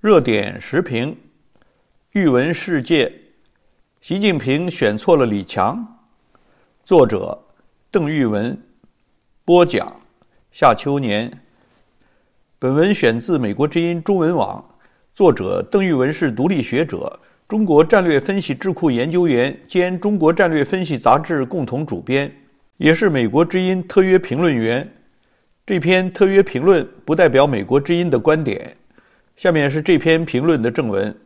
热点时评，喻文世界。习近平选错了李强。作者：邓玉文，播讲：夏秋年。本文选自美国之音中文网。作者邓玉文是独立学者，中国战略分析智库研究员兼《中国战略分析》杂志共同主编，也是美国之音特约评论员。这篇特约评论不代表美国之音的观点。下面是这篇评论的正文。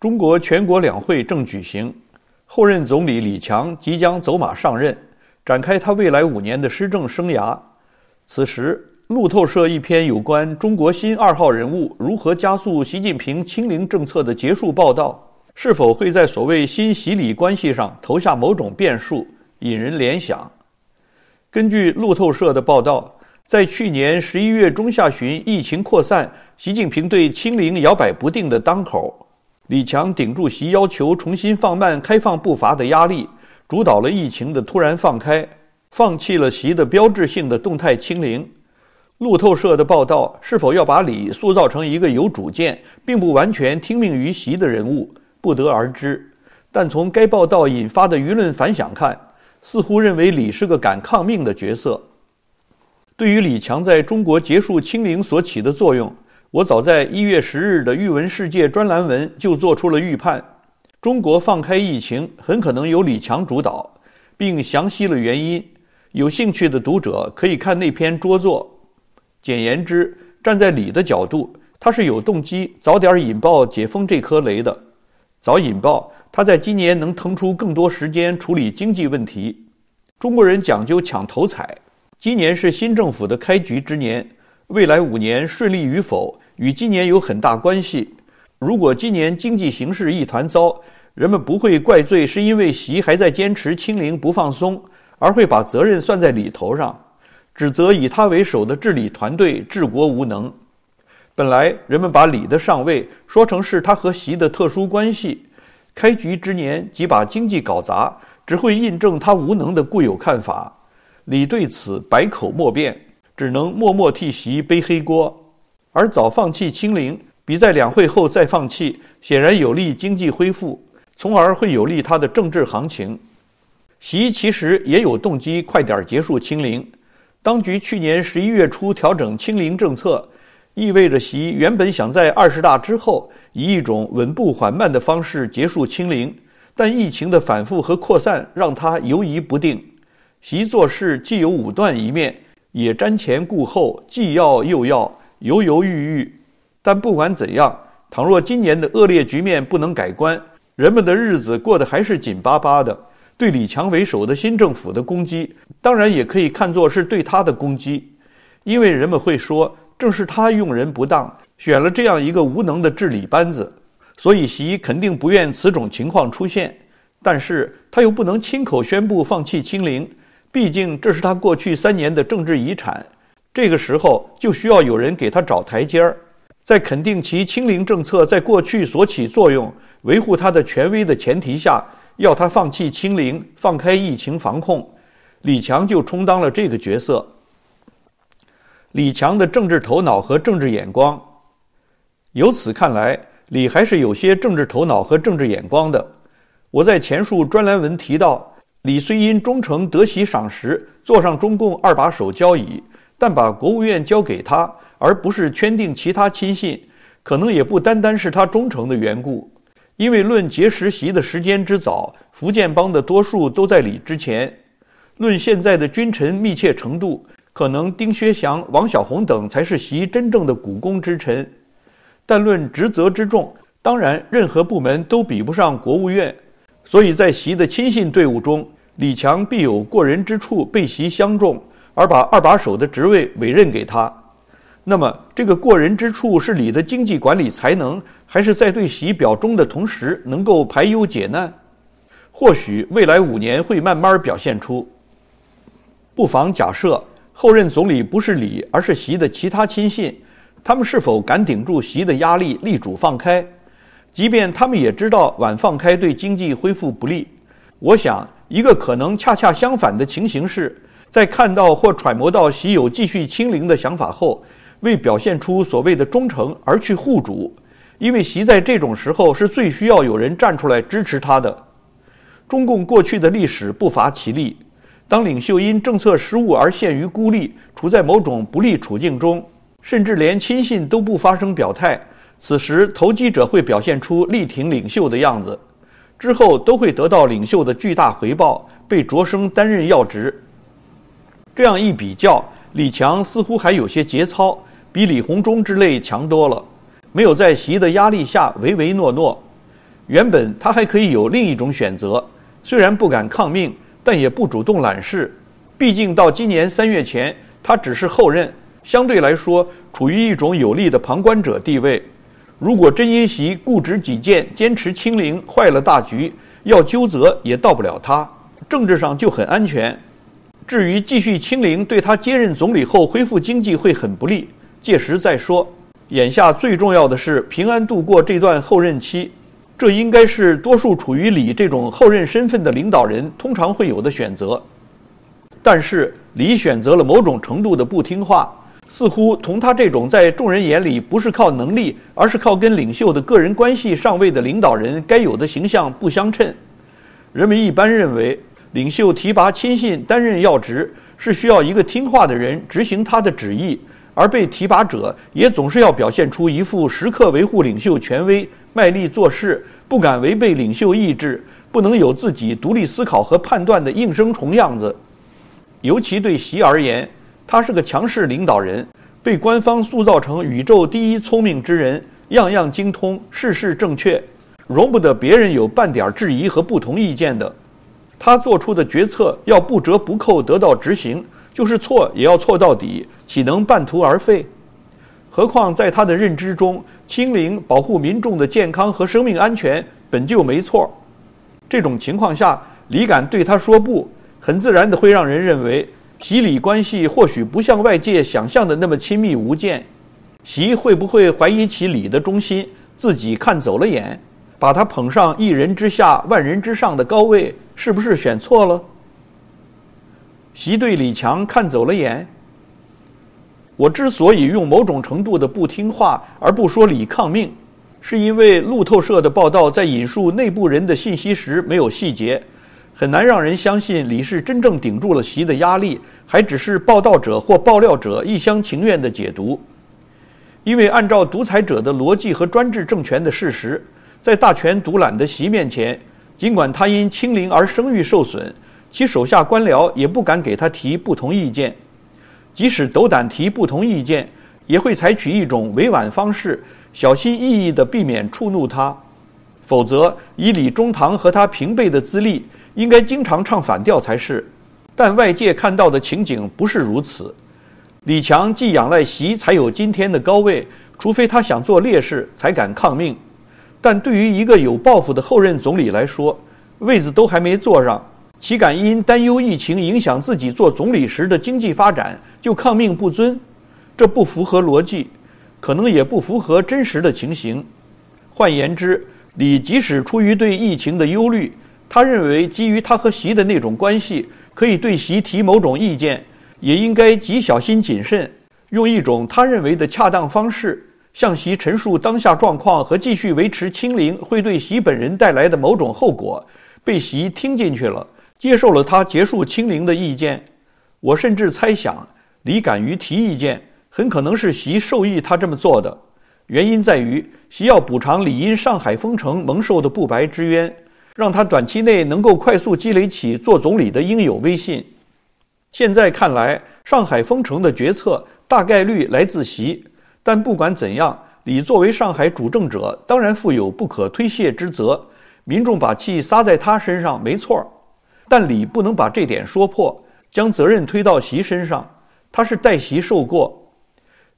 中国全国两会正举行，后任总理李强即将走马上任，展开他未来五年的施政生涯。此时，路透社一篇有关中国新二号人物如何加速习近平清零”政策的结束报道，是否会在所谓新习李关系上投下某种变数，引人联想？根据路透社的报道。在去年十一月中下旬疫情扩散、习近平对清零摇摆不定的当口，李强顶住习要求重新放慢开放步伐的压力，主导了疫情的突然放开，放弃了习的标志性的动态清零。路透社的报道是否要把李塑造成一个有主见、并不完全听命于习的人物，不得而知。但从该报道引发的舆论反响看，似乎认为李是个敢抗命的角色。对于李强在中国结束清零所起的作用，我早在一月十日的《玉文世界》专栏文就做出了预判。中国放开疫情很可能由李强主导，并详细了原因。有兴趣的读者可以看那篇拙作。简言之，站在李的角度，他是有动机早点引爆解封这颗雷的。早引爆，他在今年能腾出更多时间处理经济问题。中国人讲究抢头彩。今年是新政府的开局之年，未来五年顺利与否与今年有很大关系。如果今年经济形势一团糟，人们不会怪罪是因为习还在坚持清零不放松，而会把责任算在李头上，指责以他为首的治理团队治国无能。本来人们把李的上位说成是他和习的特殊关系，开局之年即把经济搞砸，只会印证他无能的固有看法。李对此百口莫辩，只能默默替习背黑锅。而早放弃清零，比在两会后再放弃，显然有利经济恢复，从而会有利他的政治行情。习其实也有动机快点结束清零。当局去年十一月初调整清零政策，意味着习原本想在二十大之后以一种稳步缓慢的方式结束清零，但疫情的反复和扩散让他犹疑不定。习做事既有武断一面，也瞻前顾后，既要又要，犹犹豫豫。但不管怎样，倘若今年的恶劣局面不能改观，人们的日子过得还是紧巴巴的。对李强为首的新政府的攻击，当然也可以看作是对他的攻击，因为人们会说，正是他用人不当，选了这样一个无能的治理班子，所以习肯定不愿此种情况出现。但是他又不能亲口宣布放弃清零。毕竟这是他过去三年的政治遗产，这个时候就需要有人给他找台阶儿。在肯定其清零政策在过去所起作用、维护他的权威的前提下，要他放弃清零、放开疫情防控，李强就充当了这个角色。李强的政治头脑和政治眼光，由此看来，李还是有些政治头脑和政治眼光的。我在前述专栏文提到。李虽因忠诚得席赏识，坐上中共二把手交椅，但把国务院交给他，而不是圈定其他亲信，可能也不单单是他忠诚的缘故。因为论结识习的时间之早，福建帮的多数都在李之前；论现在的君臣密切程度，可能丁薛祥、王晓红等才是习真正的股肱之臣。但论职责之重，当然任何部门都比不上国务院。所以在习的亲信队伍中，李强必有过人之处，被席相中而把二把手的职位委任给他。那么，这个过人之处是李的经济管理才能，还是在对习表忠的同时能够排忧解难？或许未来五年会慢慢表现出。不妨假设后任总理不是李，而是习的其他亲信，他们是否敢顶住习的压力，力主放开？即便他们也知道晚放开对经济恢复不利，我想。一个可能恰恰相反的情形是，在看到或揣摩到习有继续清零的想法后，为表现出所谓的忠诚而去护主，因为习在这种时候是最需要有人站出来支持他的。中共过去的历史不乏其例：当领袖因政策失误而陷于孤立，处在某种不利处境中，甚至连亲信都不发声表态，此时投机者会表现出力挺领袖的样子。之后都会得到领袖的巨大回报，被擢升担任要职。这样一比较，李强似乎还有些节操，比李鸿忠之类强多了。没有在习的压力下唯唯诺诺。原本他还可以有另一种选择，虽然不敢抗命，但也不主动揽事。毕竟到今年三月前，他只是后任，相对来说处于一种有利的旁观者地位。如果真因席固执己见，坚持清零，坏了大局，要纠责也到不了他，政治上就很安全。至于继续清零，对他接任总理后恢复经济会很不利，届时再说。眼下最重要的是平安度过这段后任期，这应该是多数处于李这种后任身份的领导人通常会有的选择。但是李选择了某种程度的不听话。似乎同他这种在众人眼里不是靠能力，而是靠跟领袖的个人关系上位的领导人该有的形象不相称。人们一般认为，领袖提拔亲信担任要职，是需要一个听话的人执行他的旨意，而被提拔者也总是要表现出一副时刻维护领袖权威、卖力做事、不敢违背领袖意志、不能有自己独立思考和判断的应声虫样子。尤其对习而言。他是个强势领导人，被官方塑造成宇宙第一聪明之人，样样精通，事事正确，容不得别人有半点质疑和不同意见的。他做出的决策要不折不扣得到执行，就是错也要错到底，岂能半途而废？何况在他的认知中，清零、保护民众的健康和生命安全本就没错。这种情况下，你敢对他说不，很自然的会让人认为。习李关系或许不像外界想象的那么亲密无间，习会不会怀疑起李的忠心？自己看走了眼，把他捧上一人之下、万人之上的高位，是不是选错了？习对李强看走了眼？我之所以用某种程度的不听话而不说李抗命，是因为路透社的报道在引述内部人的信息时没有细节。很难让人相信李氏真正顶住了席的压力，还只是报道者或爆料者一厢情愿的解读。因为按照独裁者的逻辑和专制政权的事实，在大权独揽的席面前，尽管他因清零而声誉受损，其手下官僚也不敢给他提不同意见。即使斗胆提不同意见，也会采取一种委婉方式，小心翼翼地避免触怒他。否则，以李中堂和他平辈的资历，应该经常唱反调才是，但外界看到的情景不是如此。李强既仰赖习才有今天的高位，除非他想做烈士才敢抗命。但对于一个有抱负的后任总理来说，位子都还没坐上，岂敢因担忧疫情影响自己做总理时的经济发展就抗命不遵？这不符合逻辑，可能也不符合真实的情形。换言之，李即使出于对疫情的忧虑。他认为，基于他和习的那种关系，可以对习提某种意见，也应该极小心谨慎，用一种他认为的恰当方式向习陈述当下状况和继续维持清零会对习本人带来的某种后果。被习听进去了，接受了他结束清零的意见。我甚至猜想，李敢于提意见，很可能是习授意他这么做的，原因在于习要补偿李因上海封城蒙受的不白之冤。让他短期内能够快速积累起做总理的应有威信。现在看来，上海封城的决策大概率来自习。但不管怎样，李作为上海主政者，当然负有不可推卸之责。民众把气撒在他身上，没错儿，但李不能把这点说破，将责任推到习身上。他是代习受过。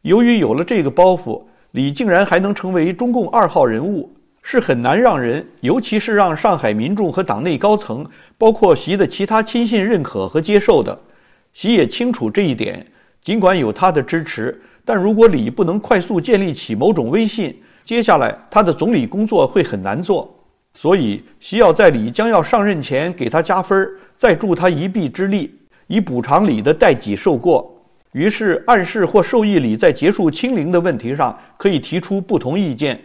由于有了这个包袱，李竟然还能成为中共二号人物。是很难让人，尤其是让上海民众和党内高层，包括习的其他亲信认可和接受的。习也清楚这一点，尽管有他的支持，但如果李不能快速建立起某种威信，接下来他的总理工作会很难做。所以，习要在李将要上任前给他加分，再助他一臂之力，以补偿李的待己受过。于是，暗示或授意李在结束清零的问题上可以提出不同意见。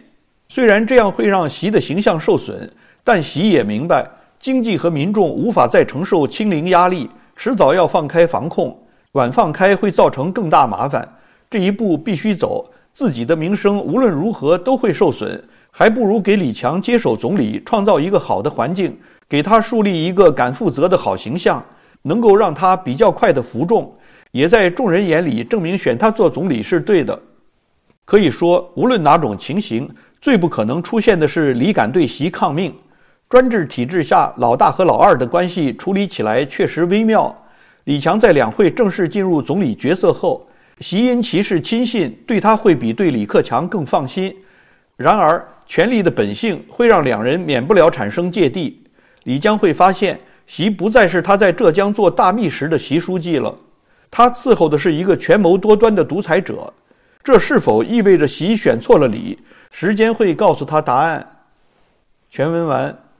虽然这样会让习的形象受损，但习也明白，经济和民众无法再承受清零压力，迟早要放开防控，晚放开会造成更大麻烦。这一步必须走，自己的名声无论如何都会受损，还不如给李强接手总理，创造一个好的环境，给他树立一个敢负责的好形象，能够让他比较快的服众，也在众人眼里证明选他做总理是对的。可以说，无论哪种情形。最不可能出现的是李敢对习抗命。专制体制下，老大和老二的关系处理起来确实微妙。李强在两会正式进入总理角色后，习因其是亲信，对他会比对李克强更放心。然而，权力的本性会让两人免不了产生芥蒂。李将会发现，习不再是他在浙江做大秘时的习书记了，他伺候的是一个权谋多端的独裁者。这是否意味着习选错了李？时间会告诉他答案。全文完。